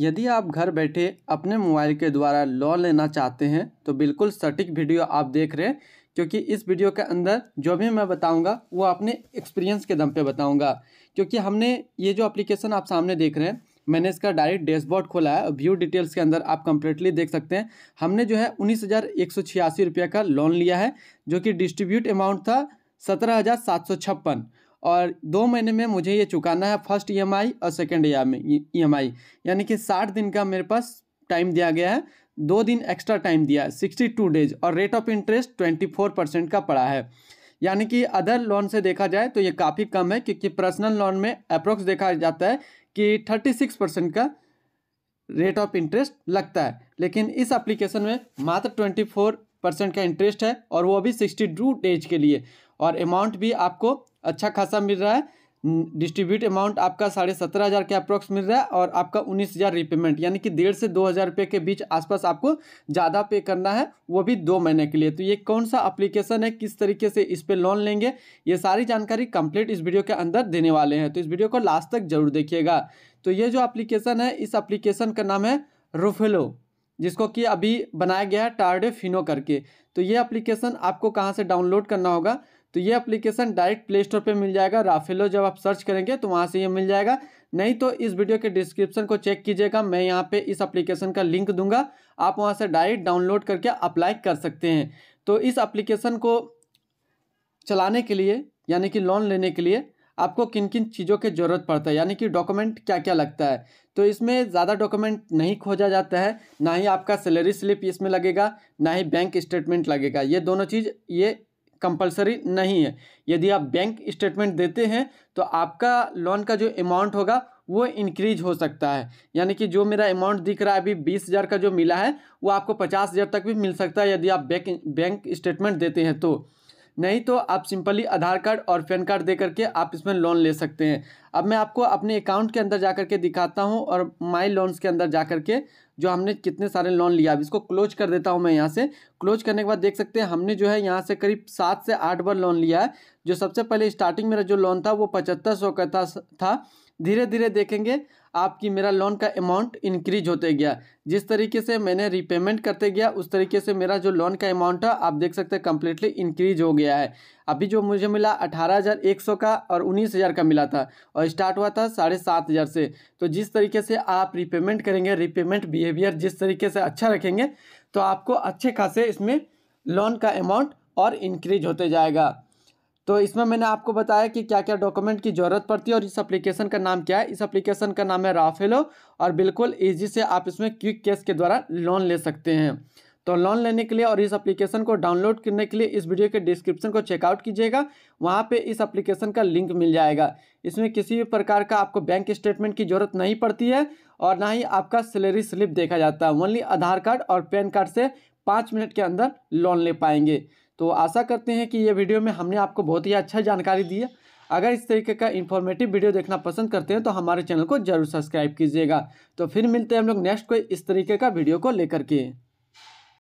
यदि आप घर बैठे अपने मोबाइल के द्वारा लोन लेना चाहते हैं तो बिल्कुल सटीक वीडियो आप देख रहे हैं क्योंकि इस वीडियो के अंदर जो भी मैं बताऊंगा वो अपने एक्सपीरियंस के दम पे बताऊंगा क्योंकि हमने ये जो एप्लीकेशन आप सामने देख रहे हैं मैंने इसका डायरेक्ट डैशबोर्ड खोला है व्यू डिटेल्स के अंदर आप कंप्लीटली देख सकते हैं हमने जो है उन्नीस हज़ार एक सौ छियासी रुपये का लोन लिया है जो कि डिस्ट्रीब्यूट अमाउंट था सत्रह हज़ार सात सौ छप्पन और दो महीने में मुझे ये चुकाना है फर्स्ट ईएमआई e और सेकेंड ईएमआई e e यानी कि साठ दिन का मेरे पास टाइम दिया गया है दो दिन एक्स्ट्रा टाइम दिया है सिक्सटी टू डेज और rate of interest twenty four percent का पड़ा है यानी कि अदर लोन से देखा जाए तो ये काफ़ी कम है क्योंकि पर्सनल लोन में अप्रोक्स देखा जाता है कि थर्टी सिक्स परसेंट का रेट ऑफ इंटरेस्ट लगता है लेकिन इस एप्लीकेशन में मात्र ट्वेंटी फोर परसेंट का इंटरेस्ट है और वो भी सिक्सटी टू डेज के लिए और अमाउंट भी आपको अच्छा खासा मिल रहा है डिस्ट्रीब्यूट अमाउंट आपका साढ़े सत्रह हज़ार के अप्रॉक्स मिल रहा है और आपका उन्नीस हज़ार रिपेमेंट यानी कि डेढ़ से दो हज़ार रुपये के बीच आसपास आपको ज़्यादा पे करना है वो भी दो महीने के लिए तो ये कौन सा अप्लीकेशन है किस तरीके से इस पर लोन लेंगे ये सारी जानकारी कंप्लीट इस वीडियो के अंदर देने वाले हैं तो इस वीडियो को लास्ट तक जरूर देखिएगा तो ये जो अप्लीकेशन है इस अप्लीकेशन का नाम है रूफेलो जिसको कि अभी बनाया गया है टारडे फिनो करके तो ये अप्लीकेशन आपको कहाँ से डाउनलोड करना होगा तो ये एप्लीकेशन डायरेक्ट प्ले स्टोर पर मिल जाएगा राफेलो जब आप सर्च करेंगे तो वहाँ से ये मिल जाएगा नहीं तो इस वीडियो के डिस्क्रिप्शन को चेक कीजिएगा मैं यहाँ पे इस एप्लीकेशन का लिंक दूंगा आप वहाँ से डायरेक्ट डाउनलोड करके अप्लाई कर सकते हैं तो इस एप्लीकेशन को चलाने के लिए यानी कि लोन लेने के लिए आपको किन किन चीज़ों की ज़रूरत पड़ता है यानी कि डॉक्यूमेंट क्या क्या लगता है तो इसमें ज़्यादा डॉक्यूमेंट नहीं खोजा जाता है ना ही आपका सैलरी स्लिप इसमें लगेगा ना ही बैंक स्टेटमेंट लगेगा ये दोनों चीज़ ये कंपलसरी नहीं है यदि आप बैंक स्टेटमेंट देते हैं तो आपका लोन का जो अमाउंट होगा वो इंक्रीज हो सकता है यानी कि जो मेरा अमाउंट दिख रहा है अभी बीस हज़ार का जो मिला है वो आपको पचास हज़ार तक भी मिल सकता है यदि आप बैंक बैंक स्टेटमेंट देते हैं तो नहीं तो आप सिंपली आधार कार्ड और पैन कार्ड दे करके आप इसमें लोन ले सकते हैं अब मैं आपको अपने अकाउंट के अंदर जा करके दिखाता हूँ और माई लोन्स के अंदर जा करके जो हमने कितने सारे लोन लिया अब इसको क्लोज कर देता हूँ मैं यहाँ से क्लोज करने के बाद देख सकते हैं हमने जो है यहाँ से करीब सात से आठ बार लोन लिया है जो सबसे पहले स्टार्टिंग मेरा जो लोन था वो पचहत्तर सौ का था, था। धीरे धीरे देखेंगे आपकी मेरा लोन का अमाउंट इंक्रीज होते गया जिस तरीके से मैंने रिपेमेंट करते गया उस तरीके से मेरा जो लोन का अमाउंट है आप देख सकते हैं कम्प्लीटली इंक्रीज हो गया है अभी जो मुझे मिला अठारह हज़ार एक सौ का और उन्नीस हज़ार का मिला था और स्टार्ट हुआ था साढ़े सात हज़ार से तो जिस तरीके से आप रिपेमेंट करेंगे रिपेमेंट बिहेवियर जिस तरीके से अच्छा रखेंगे तो आपको अच्छे खासे इसमें लोन का अमाउंट और इंक्रीज होते जाएगा तो इसमें मैंने आपको बताया कि क्या क्या डॉक्यूमेंट की ज़रूरत पड़ती है और इस एप्लीकेशन का नाम क्या है इस एप्लीकेशन का नाम है राफेलो और बिल्कुल ईजी से आप इसमें क्विक कैश के द्वारा लोन ले सकते हैं तो लोन लेने के लिए और इस एप्लीकेशन को डाउनलोड करने के लिए इस वीडियो के डिस्क्रिप्शन को चेकआउट कीजिएगा वहाँ पे इस एप्लीकेशन का लिंक मिल जाएगा इसमें किसी भी प्रकार का आपको बैंक स्टेटमेंट की जरूरत नहीं पड़ती है और ना ही आपका सैलरी स्लिप देखा जाता है ओनली आधार कार्ड और पैन कार्ड से पाँच मिनट के अंदर लोन ले पाएंगे तो आशा करते हैं कि ये वीडियो में हमने आपको बहुत ही अच्छा जानकारी दी है अगर इस तरीके का इन्फॉर्मेटिव वीडियो देखना पसंद करते हैं तो हमारे चैनल को जरूर सब्सक्राइब कीजिएगा तो फिर मिलते हैं हम लोग नेक्स्ट कोई इस तरीके का वीडियो को लेकर के